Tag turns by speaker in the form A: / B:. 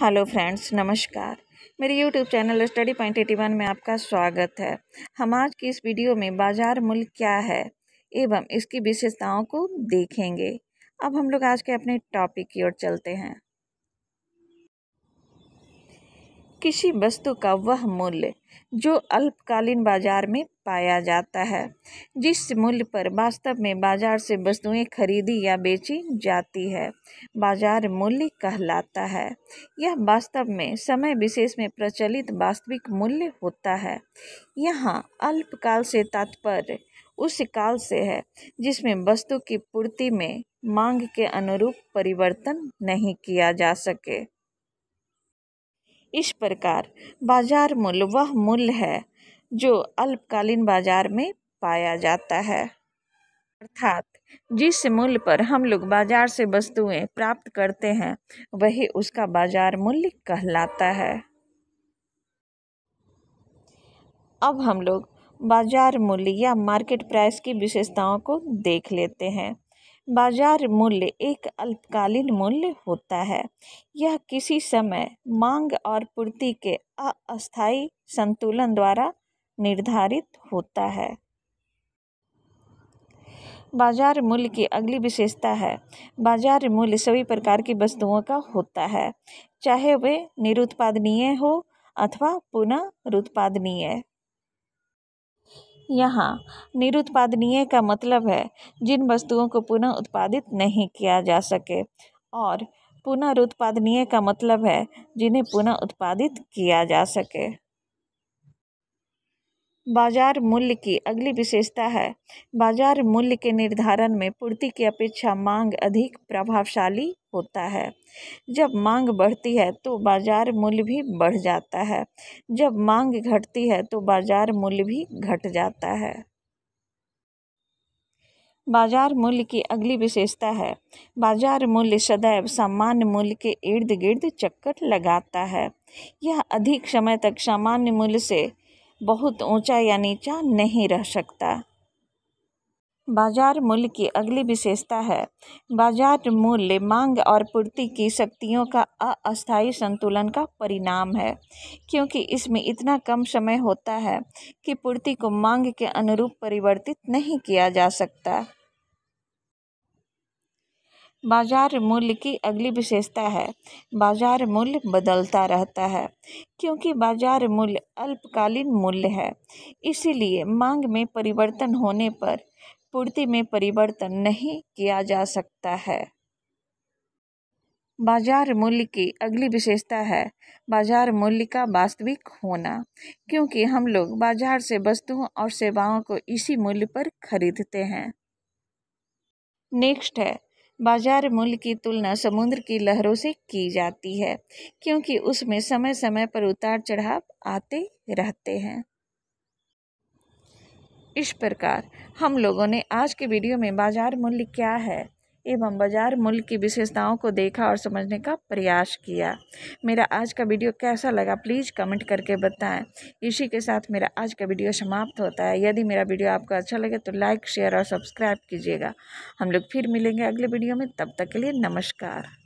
A: hello friends नमस्कार मेरे YouTube channel study point eighty one में आपका स्वागत है हम आज की इस वीडियो में बाजार मूल्य क्या है एवं इसकी विशेषताओं को देखेंगे अब हम लोग आज के अपने टॉपिक की ओर चलते हैं किसी वस्तु का वह मूल्य जो अल्पकालीन बाजार में पाया जाता है जिस मूल्य पर वास्तव में बाजार से वस्तुएं खरीदी या बेची जाती है बाजार मूल्य कहलाता है यह वास्तव में समय विशेष में प्रचलित वास्तविक मूल्य होता है यहाँ अल्पकाल से तात्पर्य उस काल से है जिसमें वस्तु की पूर्ति में मांग के अनुरूप परिवर्तन नहीं किया जा सके इस प्रकार बाजार मूल्य वह मूल्य है जो अल्पकालीन बाजार में पाया जाता है अर्थात जिस मूल्य पर हम लोग बाजार से वस्तुएं प्राप्त करते हैं वही उसका बाजार मूल्य कहलाता है अब हम लोग बाजार मूल्य या मार्केट प्राइस की विशेषताओं को देख लेते हैं बाजार मूल्य एक अल्पकालीन मूल्य होता है यह किसी समय मांग और पूर्ति के अस्थायी संतुलन द्वारा निर्धारित होता है बाजार मूल्य की अगली विशेषता है बाजार मूल्य सभी प्रकार की वस्तुओं का होता है चाहे वे निरुत्पादनीय हो अथवा पुनः रुत्पादनीय यहाँ निरुत्पादनीय का मतलब है जिन वस्तुओं को पुनः उत्पादित नहीं किया जा सके और पुनरुत्पादनीय का मतलब है जिन्हें पुनः उत्पादित किया जा सके बाजार मूल्य की अगली विशेषता है बाजार मूल्य के निर्धारण में पूर्ति की अपेक्षा मांग अधिक प्रभावशाली होता है जब मांग बढ़ती है तो बाजार मूल्य भी बढ़ जाता है जब मांग घटती है तो बाजार मूल्य भी घट जाता है बाजार मूल्य की अगली विशेषता है बाजार मूल्य सदैव सामान्य मूल्य के इर्द गिर्द चक्कर लगाता है यह अधिक समय तक सामान्य मूल्य से बहुत ऊंचा या नीचा नहीं रह सकता बाजार मूल्य की अगली विशेषता है बाजार मूल्य मांग और पूर्ति की शक्तियों का अस्थायी संतुलन का परिणाम है क्योंकि इसमें इतना कम समय होता है कि पूर्ति को मांग के अनुरूप परिवर्तित नहीं किया जा सकता बाज़ार मूल्य की अगली विशेषता है बाज़ार मूल्य बदलता रहता है क्योंकि बाज़ार मूल्य अल्पकालीन मूल्य है इसीलिए मांग में परिवर्तन होने पर पूर्ति में परिवर्तन नहीं किया जा सकता है बाजार मूल्य की अगली विशेषता है बाजार मूल्य का वास्तविक होना क्योंकि हम लोग बाजार से वस्तुओं और सेवाओं को इसी मूल्य पर खरीदते हैं नेक्स्ट है बाजार मूल्य की तुलना समुद्र की लहरों से की जाती है क्योंकि उसमें समय समय पर उतार चढ़ाव आते रहते हैं इस प्रकार हम लोगों ने आज के वीडियो में बाजार मूल्य क्या है एवं बाज़ार मूल्य की विशेषताओं को देखा और समझने का प्रयास किया मेरा आज का वीडियो कैसा लगा प्लीज़ कमेंट करके बताएं इसी के साथ मेरा आज का वीडियो समाप्त होता है यदि मेरा वीडियो आपको अच्छा लगे तो लाइक शेयर और सब्सक्राइब कीजिएगा हम लोग फिर मिलेंगे अगले वीडियो में तब तक के लिए नमस्कार